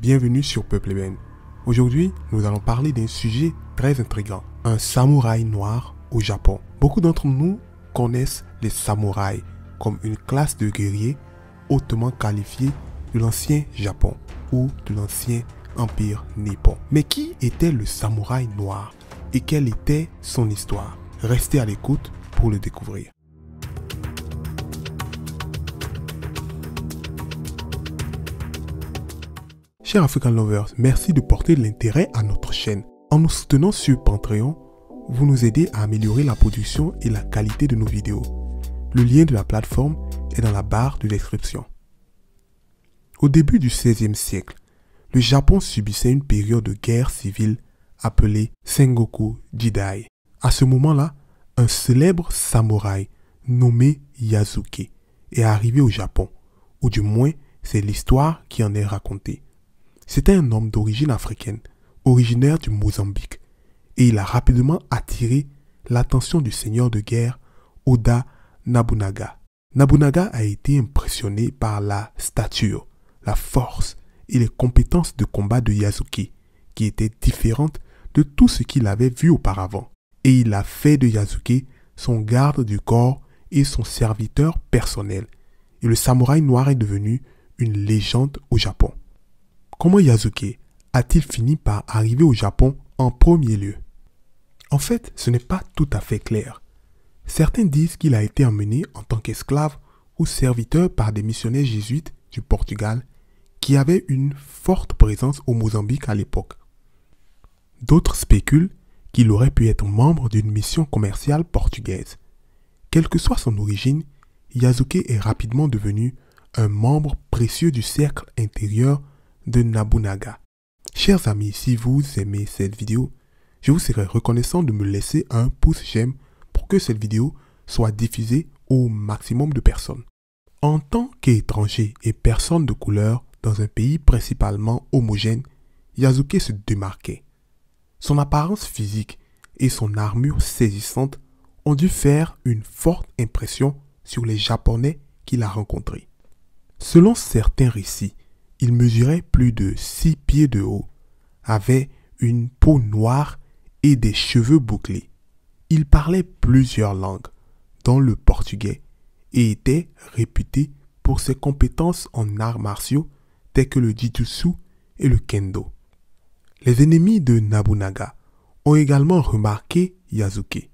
bienvenue sur Peuple Ben. Aujourd'hui, nous allons parler d'un sujet très intrigant, un samouraï noir au Japon. Beaucoup d'entre nous connaissent les samouraïs comme une classe de guerriers hautement qualifiés de l'ancien Japon ou de l'ancien empire nippon. Mais qui était le samouraï noir et quelle était son histoire Restez à l'écoute pour le découvrir. Chers African Lovers, merci de porter l'intérêt à notre chaîne. En nous soutenant sur Patreon, vous nous aidez à améliorer la production et la qualité de nos vidéos. Le lien de la plateforme est dans la barre de description. Au début du XVIe siècle, le Japon subissait une période de guerre civile appelée Sengoku Jidai. À ce moment-là, un célèbre samouraï nommé Yasuke est arrivé au Japon, ou du moins c'est l'histoire qui en est racontée. C'était un homme d'origine africaine, originaire du Mozambique, et il a rapidement attiré l'attention du seigneur de guerre Oda Nabunaga. Nabunaga a été impressionné par la stature, la force et les compétences de combat de Yasuke qui étaient différentes de tout ce qu'il avait vu auparavant. Et il a fait de Yasuke son garde du corps et son serviteur personnel. Et le samouraï noir est devenu une légende au Japon. Comment Yasuke a-t-il fini par arriver au Japon en premier lieu En fait, ce n'est pas tout à fait clair. Certains disent qu'il a été emmené en tant qu'esclave ou serviteur par des missionnaires jésuites du Portugal qui avaient une forte présence au Mozambique à l'époque. D'autres spéculent qu'il aurait pu être membre d'une mission commerciale portugaise. Quelle que soit son origine, Yasuke est rapidement devenu un membre précieux du cercle intérieur de Nabunaga. Chers amis, si vous aimez cette vidéo, je vous serais reconnaissant de me laisser un pouce j'aime pour que cette vidéo soit diffusée au maximum de personnes. En tant qu'étranger et personne de couleur dans un pays principalement homogène, Yasuke se démarquait. Son apparence physique et son armure saisissante ont dû faire une forte impression sur les Japonais qu'il a rencontrés. Selon certains récits, il mesurait plus de six pieds de haut, avait une peau noire et des cheveux bouclés. Il parlait plusieurs langues, dont le portugais, et était réputé pour ses compétences en arts martiaux tels que le jitsu et le kendo. Les ennemis de Nabunaga ont également remarqué Yasuke.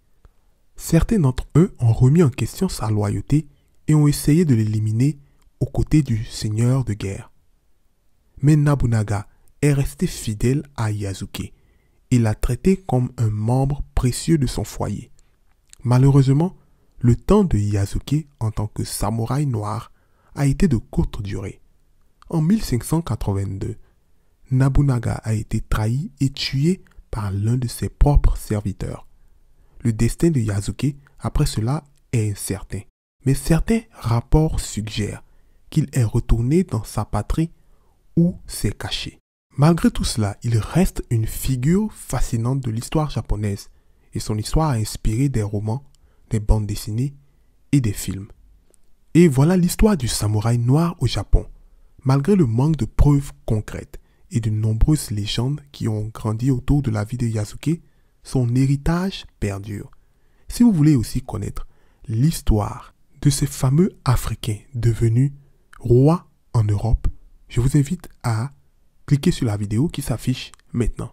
Certains d'entre eux ont remis en question sa loyauté et ont essayé de l'éliminer aux côtés du seigneur de guerre mais Nabunaga est resté fidèle à Yasuke et l'a traité comme un membre précieux de son foyer. Malheureusement, le temps de Yasuke en tant que samouraï noir a été de courte durée. En 1582, Nabunaga a été trahi et tué par l'un de ses propres serviteurs. Le destin de Yasuke après cela est incertain, mais certains rapports suggèrent qu'il est retourné dans sa patrie où c'est caché. Malgré tout cela, il reste une figure fascinante de l'histoire japonaise et son histoire a inspiré des romans, des bandes dessinées et des films. Et voilà l'histoire du samouraï noir au Japon. Malgré le manque de preuves concrètes et de nombreuses légendes qui ont grandi autour de la vie de Yasuke, son héritage perdure. Si vous voulez aussi connaître l'histoire de ce fameux Africain devenu roi en Europe, je vous invite à cliquer sur la vidéo qui s'affiche maintenant.